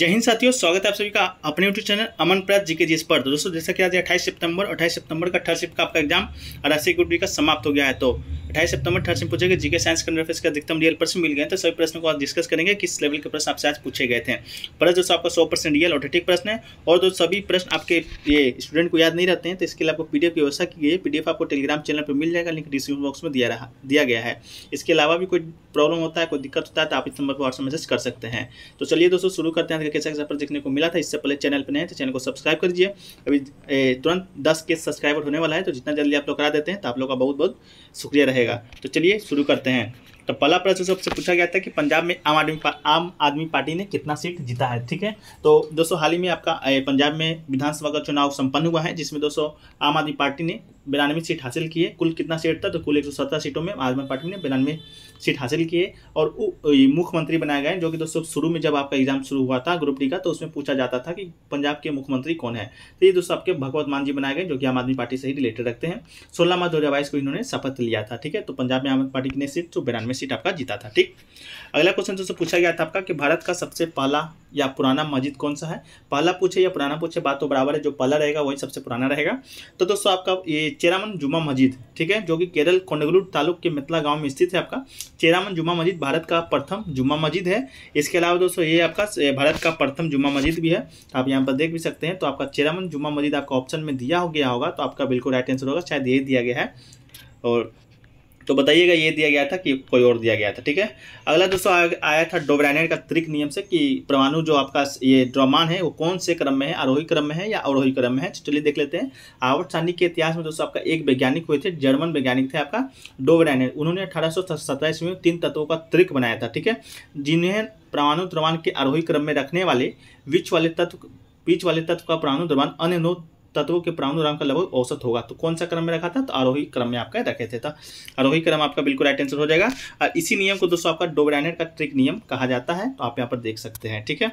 जय हिंद साथियों स्वागत है आप सभी का अपने यूट्यूब चैनल अमन प्रयास जी के जी पर तो दोस्तों जैसा कि आज 28 सितंबर 28 सितंबर का थर्ड शिफ्ट का आपका एग्जाम अठासी गुड का समाप्त हो गया है तो 28 सितंबर थर्ड शिफ्ट पूछेगा जीके साइंस करंट अफेयर्स के अधिकतम रियल प्रश्न मिल गए तो सभी प्रश्न को आज डिस्कस करेंगे किस लेवल के प्रश्न आपसे आज पूछे गए थे प्रश्न दोस्तों आपका सौ परसेंट रियल ऑथेटिक प्रश्न है और जो सभी प्रश्न आपके ये स्टूडेंट को याद नहीं रहते हैं तो इसके लिए आपको पी की व्यवस्था की गई है पीडीएफ आपको टेलीग्राम चैनल पर मिल जाएगा लिंक डिस्क्रिप्शन बॉक्स में दिया रहा दिया गया है इसके अलावा भी कोई प्रॉब्लम होता है कोई दिक्कत होता है तो आप इस नंबर पर व्हाट्सअप मैसेज कर सकते हैं तो चलिए दोस्तों शुरू करते हैं का कैसा एग्जाम्पल देखने को मिला था इससे पहले चैनल पर नहीं तो चैनल को सब्सक्राइब कर दीजिए अभी तुरंत दस के सब्सक्राइबर होने वाला है तो जितना जल्दी आप लोग करा देते हैं तो आप लोग का बहुत बहुत शुक्रिया रहेगा तो चलिए शुरू करते हैं तो पहला प्रश्न सबसे पूछा गया था कि पंजाब में आम आदमी आम आदमी पार्टी ने कितना सीट जीता है ठीक है तो दोस्तों हाल ही में आपका पंजाब में विधानसभा का चुनाव संपन्न हुआ है जिसमें दोस्तों आम आदमी पार्टी ने बिरानवे सीट हासिल की है कुल कितना सीट था तो कुल एक सीटों में आम आदमी पार्टी ने बिरानवे सीट हासिल किए और मुख्यमंत्री बनाए गए जो कि दोस्तों शुरू में जब आपका एग्जाम शुरू हुआ था ग्रुप डी का तो उसमें पूछा जाता था कि पंजाब के मुख्यमंत्री कौन है तो ये दोस्तों आपके भगवत मान जी बनाए गए जो कि आम आदमी पार्टी से ही रिलेटेड रखते हैं सोलह मार्च दो को इन्होंने शपथ लिया था ठीक है तो पंजाब में आम आदमी पार्टी की ने सीट तो बिरानवे सीट आपका जीता था ठीक अगला क्वेश्चन दोस्तों पूछा गया था आपका कि भारत का सबसे पहला या पुराना मस्जिद कौन सा है पहला पूछे या पुराना पूछे बात तो बराबर है जो पहला रहेगा वही सबसे पुराना रहेगा तो दोस्तों आपका ये चेरामन जुमा मस्जिद ठीक है जो कि केरल कोंडगलूर तालुक के मितला गाँव में स्थित है आपका चेरामन जुमा मस्जिद भारत का प्रथम जुमा मस्जिद है इसके अलावा दोस्तों ये आपका भारत का प्रथम जुमा मस्जिद भी है आप यहाँ पर देख भी सकते हैं तो आपका चेरामन जुमा मस्जिद आपका ऑप्शन में दिया हो गया होगा तो आपका बिल्कुल राइट आंसर होगा शायद ये दिया गया है और तो बताइएगा ये दिया गया था कि कोई और दिया गया था ठीक है अगला दोस्तों आया था डोब्राइनेट का त्रिक नियम से कि परमाणु जो आपका ये ड्रमान है वो कौन से क्रम में है आरोही क्रम में है या अवरोही क्रम में है चलिए देख लेते हैं आवर्त सानी के इतिहास में दोस्तों आपका एक वैज्ञानिक हुए थे जर्मन वैज्ञानिक थे आपका डोब्राइनेट उन्होंने अठारह में तीन तत्वों का त्रिक बनाया था ठीक है जिन्हें परमाणु द्रमान के आरोही क्रम में रखने वाले विच वाले तत्व बीच वाले तत्व का प्राणु द्रमान अन्य नो तत्वों के प्राणुराम का लगभग औसत होगा तो कौन सा क्रम में रखा था तो आरोही क्रम में आपका रखे थे था आरोही क्रम आपका बिल्कुल राइट आंसर हो जाएगा और इसी नियम को दोस्तों आपका डोबरानेट का ट्रिक नियम कहा जाता है तो आप यहाँ पर देख सकते हैं ठीक है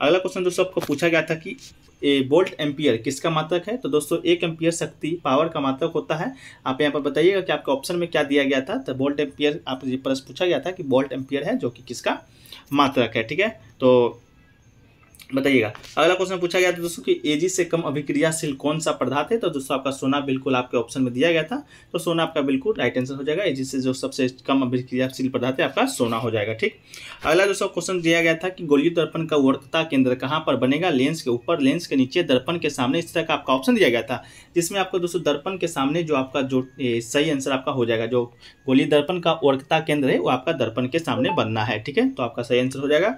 अगला क्वेश्चन दोस्तों आपको पूछा गया था कि ए बोल्ट एम्पियर किसका मात्रक है तो दोस्तों एक एम्पियर शक्ति पावर का मात्रक होता है आप यहाँ पर बताइएगा कि आपके ऑप्शन में क्या दिया गया था तो बोल्ट एम्पियर आपसे परस पूछा गया था कि बोल्ट एम्पियर है जो कि किसका मात्रक है ठीक है तो बताइएगा अगला क्वेश्चन पूछा गया था दोस्तों कि एजी से कम अभिक्रियाशील कौन सा पदार्थ है तो दोस्तों आपका सोना बिल्कुल आपके ऑप्शन में दिया गया था तो सोना आपका बिल्कुल राइट आंसर हो जाएगा एजी से जो सबसे कम अभिक्रियाशील पदार्थ है आपका सोना हो जाएगा ठीक अगला दोस्तों क्वेश्चन दिया गया था कि गोली दर्पण का वर्तता केंद्र कहाँ पर बनेगा लेंस के ऊपर लेंस के नीचे दर्पण के सामने इस तरह का आपका ऑप्शन दिया गया था जिसमें आपको दोस्तों दर्पण के सामने जो आपका जो सही आंसर आपका हो जाएगा जो गोली दर्पण का वर्तता केंद्र है वो आपका दर्पण के सामने बनना है ठीक है तो आपका सही आंसर हो जाएगा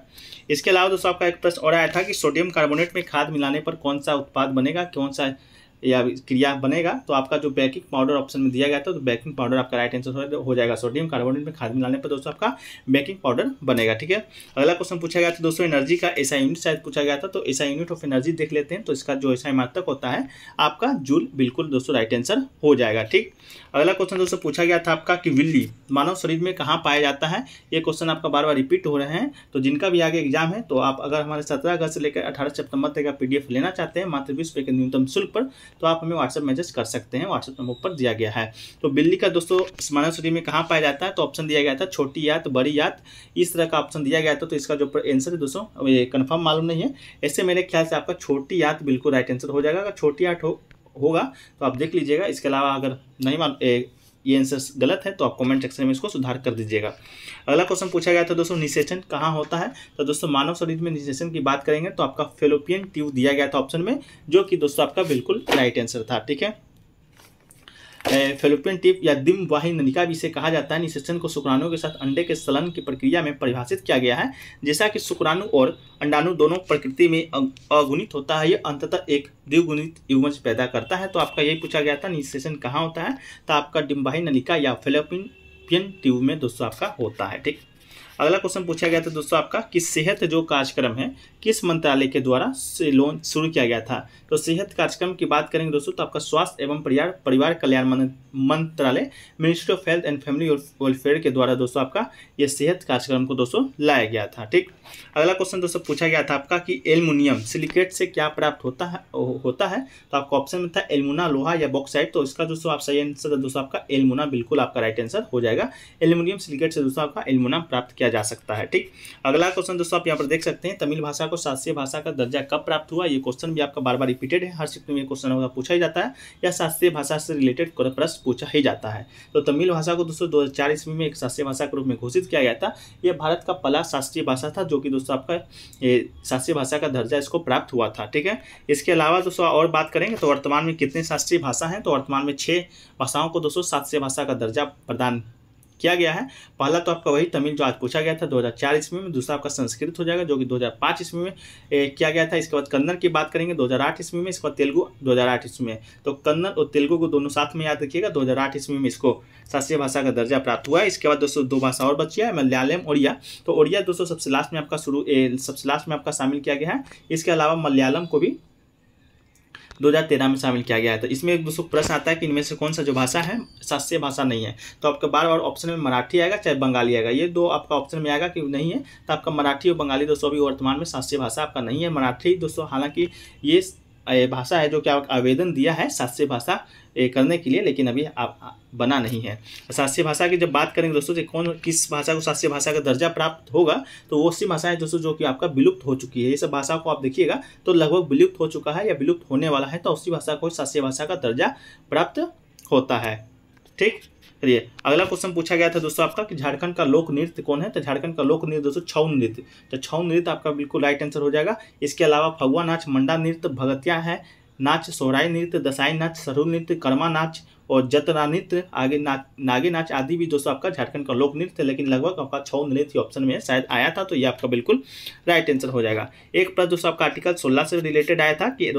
इसके अलावा दोस्तों आपका एक प्रश्न और आया था था कि सोडियम कार्बोनेट में खाद मिलाने पर कौन सा उत्पाद बनेगा कौन सा या क्रिया बनेगा तो आपका जो बेकिंग पाउडर ऑप्शन में दिया गया था तो बेकिंग पाउडर आपका राइट आंसर हो जाएगा सोडियम कार्बोनेट में खाद मिलाने पर दोस्तों आपका बेकिंग पाउडर बनेगा ठीक है अगला क्वेश्चन पूछा गया था दोस्तों एनर्जी का ऐसा यूनिट शायद पूछा गया था तो ऐसा यूनिट ऑफ एनर्जी देख लेते हैं तो इसका जो ऐसा मात्रक होता है आपका जूल बिल्कुल दोस्तों राइट आंसर हो जाएगा ठीक अगला क्वेश्चन दोस्तों पूछा गया था आपका कि विल्ली मानव शरीर में कहाँ पाया जाता है ये क्वेश्चन आपका बार बार रिपीट हो रहे हैं तो जिनका भी आगे एग्जाम है तो आप अगर हमारे सत्रह अगस्त से लेकर अठारह सितंबर तक का पीडीएफ लेना चाहते हैं मात्र बीस रुपये के न्यूनतम शुल्क पर तो आप हमें व्हाट्सएप मैसेज कर सकते हैं व्हाट्सएप नंबर पर दिया गया है तो बिल्ली का दोस्तों मानव शरीर में कहाँ पाया जाता है तो ऑप्शन दिया गया था छोटी यात बड़ी यात इस तरह का ऑप्शन दिया गया था तो इसका जो आंसर है दोस्तों ये कन्फर्म मालूम नहीं है ऐसे मेरे ख्याल से आपका छोटी यात बिल्कुल राइट आंसर हो जाएगा अगर छोटी यात हो होगा तो आप देख लीजिएगा इसके अलावा अगर नहीं मान ये आंसर गलत है तो आप कमेंट सेक्शन में इसको सुधार कर दीजिएगा अगला क्वेश्चन पूछा गया था दोस्तों निषेचन कहाँ होता है तो दोस्तों मानव शरीर में निषेचन की बात करेंगे तो आपका फेलोपियन ट्यूब दिया गया था ऑप्शन में जो कि दोस्तों आपका बिल्कुल राइट आंसर था ठीक है फेलोपियन टिप या दिम वाहिन नलिका भी इसे कहा जाता है निषेचन को शुक्राणु के साथ अंडे के सलन की प्रक्रिया में परिभाषित किया गया है जैसा कि शुक्राणु और अंडाणु दोनों प्रकृति में अगुणित होता है यह अंततः एक द्विगुणित युवंश पैदा करता है तो आपका यही पूछा गया था निषेचन कहाँ होता है तो आपका डिम्बाही नलिका या फेलोपिन ट्यूब में दोस्तों आपका होता है ठीक अगला क्वेश्चन पूछा गया था दोस्तों आपका कि सेहत जो कार्यक्रम है किस मंत्रालय के द्वारा लॉन्च शुरू किया गया था तो सेहत कार्यक्रम की बात करेंगे दोस्तों तो आपका स्वास्थ्य एवं परिवार परिवार कल्याण मंत्रालय ministry of health and family welfare के द्वारा दोस्तों आपका यह सेहत कार्यक्रम को दोस्तों लाया गया था ठीक अगला क्वेश्चन दोस्तों पूछा गया था आपका कि एल्मोनियम सिलिकेट से क्या प्राप्त होता है होता है तो आपका ऑप्शन में था एलमुना लोहा या बॉक्साइड तो इसका दोस्तों आप सही आंसर दोस्तों आपका एलमुना बिल्कुल आपका राइट आंसर हो जाएगा एल्यूमिनियम सिलिकेट से दोस्तों आपका एलमुना प्राप्त किया किया जा सकता है ठीक अगला क्वेश्चन दोस्तों आप यहाँ पर देख सकते हैं तमिल भाषा को शास्त्रीय भाषा का दर्जा कब प्राप्त हुआ ये क्वेश्चन भी आपका बार बार रिपीटेड है हर शिफ्ट में क्वेश्चन होगा पूछा ही जाता है या शास्त्रीय भाषा से रिलेटेड प्रश्न पूछा ही जाता है तो तमिल भाषा को दोस्तों दो ईस्वी में एक शास्त्रीय भाषा के रूप में घोषित किया गया था यह भारत का पला शास्त्रीय भाषा था जो कि दोस्तों आपका शास्त्रीय भाषा का दर्जा इसको प्राप्त हुआ था ठीक है इसके अलावा दोस्तों और बात करेंगे तो वर्तमान में कितने शास्त्रीय भाषा हैं तो वर्तमान में छः भाषाओं को दोस्तों शास्त्रीय भाषा का दर्जा प्रदान किया गया है पहला तो आपका वही तमिल जो आज पूछा गया था 2004 ईस्वी में दूसरा आपका संस्कृत हो जाएगा जो कि 2005 ईस्वी में ए, किया गया था इसके बाद कन्नड़ की बात करेंगे 2008 ईस्वी में इसके बाद तेलुगु 2008 ईस्वी में तो कन्नड़ और तेलुगु को दोनों साथ में याद रखिएगा 2008 ईस्वी में इसको शास्त्रीय भाषा का दर्जा प्राप्त हुआ है इसके बाद दोस्तों दो भाषा और बची है मलयालम ओडिया तो ओडिया दोस्तों सबसे लास्ट में आपका शुरू सबसे लास्ट में आपका शामिल किया गया है इसके अलावा मलयालम को भी तेरह में शामिल किया गया है तो इसमें एक दूसरा प्रश्न आता है कि इनमें से कौन सा जो भाषा है शास्त्रीय भाषा नहीं है तो आपका बार बार ऑप्शन में मराठी आएगा चाहे बंगाली आएगा ये दो आपका ऑप्शन में आएगा कि नहीं है तो आपका मराठी और बंगाली दोस्तों अभी वर्तमान में शास्त्रीय भाषा आपका नहीं है मराठी दोस्तों हालांकि ये भाषा है जो कि आवेदन दिया है शास्त्रीय भाषा करने के लिए लेकिन अभी आप बना नहीं है शास्त्रीय भाषा की जब बात करेंगे दोस्तों कौन किस भाषा को शास्त्रीय भाषा का दर्जा प्राप्त होगा तो वो सी भाषा है दोस्तों जो कि आपका विलुप्त हो चुकी है ये सब भाषा को आप देखिएगा तो लगभग विलुप्त हो चुका है या विलुप्त होने वाला है तो उसी भाषा को शास्त्रीय भाषा का दर्जा प्राप्त होता है ठीक चलिए अगला क्वेश्चन पूछा गया था दोस्तों आपका कि झारखंड का लोक नृत्य कौन है तो झारखंड का लोक नृत्य दोस्तों छऊ नृत्य तो छऊ नृत्य आपका बिल्कुल राइट आंसर हो जाएगा इसके अलावा फगुआ नाच मंडा नृत्य भगतिया है नाच सोराई नृत्य दसाई नाच सरू नृत्य कर्मा नाच और जतना नृत्य आगे ना, नागे नाच आदि भी दोस्तों आपका झारखंड का लोक नृत्य लेकिन लगभग आपका छौ नृत्य ऑप्शन में शायद आया था तो ये आपका बिल्कुल राइट आंसर हो जाएगा एक प्लस दोस्तों आपका आर्टिकल सोलह से रिलेटेड आया था कि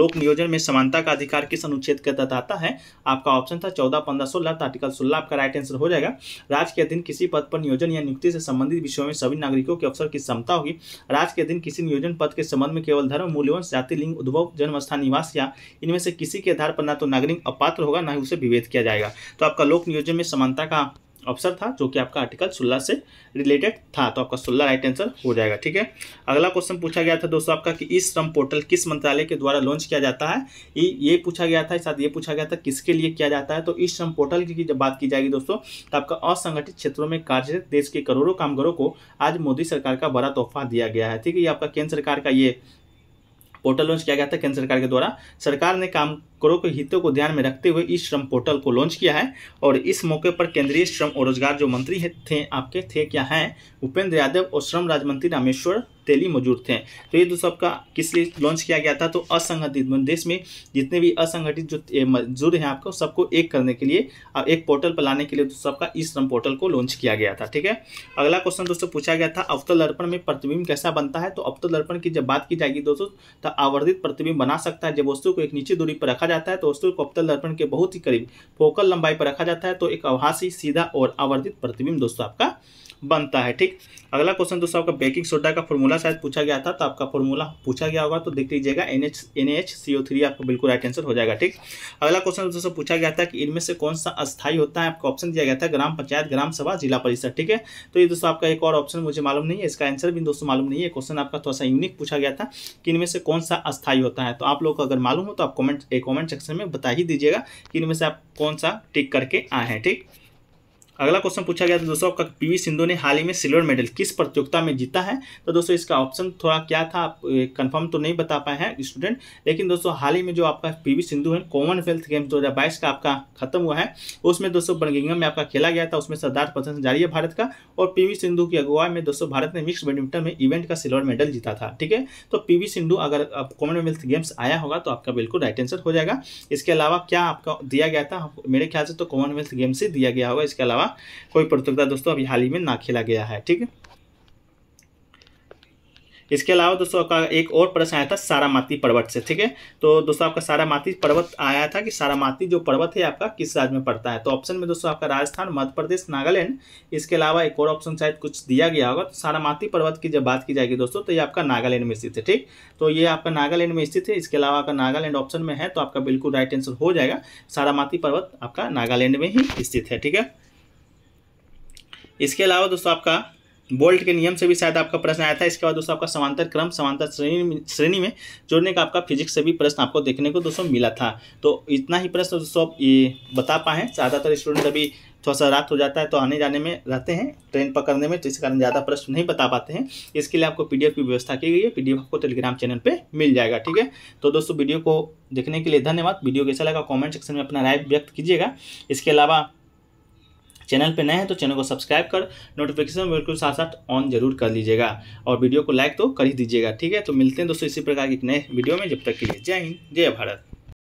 लोक नियोजन में समानता का अधिकार किस अनुच्छेद के तहत आता है आपका ऑप्शन था चौदह पंद्रह सोलह आर्टिकल तो सोलह आपका राइट आंसर हो जाएगा राज्य के अधीन किसी पद पर नियोजन या नियुक्ति से संबंधित विषयों में सभी नागरिकों के अवसर की क्षमता होगी राज्य के अधीन किसी नियोजन पद के संबंध में केवल धर्म मूल्यवंश जाति लिंग उद्भव जन्म स्थान निवास या इनमें से किसी के आधार पर ना तो नागरिक अपात्र होगा ना ही उसे से विभेद किया जाएगा तो आपका लोक नियोजन में समानता का ऑप्शन था जो कि आपका आर्टिकल 16 से रिलेटेड था तो आपका 16 राइट आंसर हो जाएगा ठीक है अगला क्वेश्चन पूछा गया था दोस्तों आपका कि ई श्रम पोर्टल किस मंत्रालय के द्वारा लॉन्च किया जाता है ये पूछा गया था साथ ये पूछा गया था किसके लिए किया जाता है तो ई श्रम पोर्टल की जब बात की जाएगी दोस्तों तो आपका असंगठित क्षेत्रों में कार्यरत देश के करोड़ों कामगारों को आज मोदी सरकार का बड़ा तोहफा दिया गया है ठीक है ये आपका केंद्र सरकार का ये पोर्टल लॉन्च किया गया था केंद्र सरकार के द्वारा सरकार ने काम करो के हितों को ध्यान में रखते हुए इस श्रम पोर्टल को लॉन्च किया है और इस मौके पर केंद्रीय श्रम और रोजगार जो मंत्री थे आपके थे क्या हैं उपेंद्र यादव और श्रम राज्य मंत्री रामेश्वर तेली मौजूद थे तो ये दोस्तों आपका किस लिए लॉन्च किया गया था तो असंगठित देश में जितने भी असंगठित जो मजदूर हैं आपको सबको एक करने के लिए एक पोर्टल पर लाने के लिए दोस्तों आपका ई श्रम पोर्टल को लॉन्च किया गया था ठीक है अगला क्वेश्चन दोस्तों पूछा गया था अवतल दर्पण में प्रतिबिंब कैसा बनता है तो अवतल दर्पण की जब बात की जाएगी दोस्तों तो आवर्धित प्रतिबिंब बना सकता है जब वस्तु को एक नीचे दूरी पर रखा जाता है तो वस्तु को अवतल दर्पण के बहुत ही करीब फोकल लंबाई पर रखा जाता है तो एक आभासी सीधा और आवर्धित प्रतिबिंब दोस्तों आपका बनता है ठीक अगला क्वेश्चन दोस्तों आपका बेकिंग सोडा का फॉर्मूला फॉर्मूला शायद पूछा गया था तो आपका फॉर्मूला पूछा गया होगा तो देख लीजिएगा एन एच आपका बिल्कुल राइट आंसर हो जाएगा ठीक अगला क्वेश्चन दोस्तों पूछा गया था कि इनमें से कौन सा अस्थायी होता है आपका ऑप्शन दिया गया था ग्राम पंचायत ग्राम सभा जिला परिषद ठीक है तो ये दोस्तों आपका एक और ऑप्शन मुझे मालूम नहीं है इसका आंसर भी दोस्तों मालूम नहीं है क्वेश्चन आपका थोड़ा सा यूनिक पूछा गया था कि इनमें से कौन सा अस्थायी होता है तो आप लोग अगर मालूम हो तो आप कॉमेंट कॉमेंट सेक्शन में बता ही दीजिएगा कि इनमें से आप कौन सा टिक करके आए हैं ठीक अगला क्वेश्चन पूछा गया था दोस्तों आपका पीवी सिंधु ने हाल ही में सिल्वर मेडल किस प्रतियोगिता में जीता है तो दोस्तों इसका ऑप्शन थोड़ा क्या था आप कंफर्म तो नहीं बता पाए हैं स्टूडेंट लेकिन दोस्तों हाल ही में जो आपका पीवी सिंधु है कॉमनवेल्थ गेम्स 2022 का आपका खत्म हुआ है उसमें दोस्तों बर्गिंगम में आपका खेला गया था उसमें सरदार प्रदर्शन जारी है भारत का और पी सिंधु की अगुवाई में दोस्तों भारत ने मिक्स बैडमिंटन में इवेंट का सिल्वर मेडल जीता था ठीक है तो पी सिंधु अगर कॉमनवेल्थ गेम्स आया होगा तो आपका बिल्कुल राइट आंसर हो जाएगा इसके अलावा क्या आपका दिया गया था मेरे ख्याल से तो कॉमनवेल्थ गेम्स ही दिया गया होगा इसके अलावा अलावा कोई प्रतियोगिता दोस्तों अभी हाल ही में ना खेला गया है ठीक है इसके अलावा दोस्तों आपका एक और प्रश्न आया था सारामाती पर्वत से ठीक है तो दोस्तों आपका सारामाती पर्वत आया था कि सारामाती जो पर्वत है आपका किस राज्य में पड़ता है तो ऑप्शन में दोस्तों आपका राजस्थान मध्य प्रदेश नागालैंड इसके अलावा एक और ऑप्शन शायद कुछ दिया गया होगा तो सारामाती पर्वत की जब बात की जाएगी दोस्तों तो ये आपका नागालैंड में स्थित है ठीक तो ये आपका नागालैंड में स्थित है इसके अलावा आपका नागालैंड ऑप्शन में है तो आपका बिल्कुल राइट आंसर हो जाएगा सारामाती पर्वत आपका नागालैंड में ही स्थित है ठीक है इसके अलावा दोस्तों आपका बोल्ट के नियम से भी शायद आपका प्रश्न आया था इसके बाद दोस्तों आपका समांतर क्रम समांतर श्रेणी श्रेणी में जोड़ने का आपका फिजिक्स से भी प्रश्न आपको देखने को दोस्तों मिला था तो इतना ही प्रश्न दोस्तों आप ये बता पाएँ ज़्यादातर स्टूडेंट अभी थोड़ा सा रात हो जाता है तो आने जाने में रहते हैं ट्रेन पकड़ने में तो इस कारण ज़्यादा प्रश्न नहीं बता पाते हैं इसके लिए आपको पीडीएफ की व्यवस्था की गई है पीडीएफ आपको टेलीग्राम चैनल पे मिल जाएगा ठीक है तो दोस्तों वीडियो को देखने के लिए धन्यवाद वीडियो कैसा लगा कॉमेंट सेक्शन में अपना राय व्यक्त कीजिएगा इसके अलावा चैनल पे नए हैं तो चैनल को सब्सक्राइब कर नोटिफिकेशन बिल्कुल साथ साथ ऑन जरूर कर लीजिएगा और वीडियो को लाइक तो कर ही दीजिएगा ठीक है तो मिलते हैं दोस्तों इसी प्रकार की नए वीडियो में जब तक के लिए जय हिंद जय भारत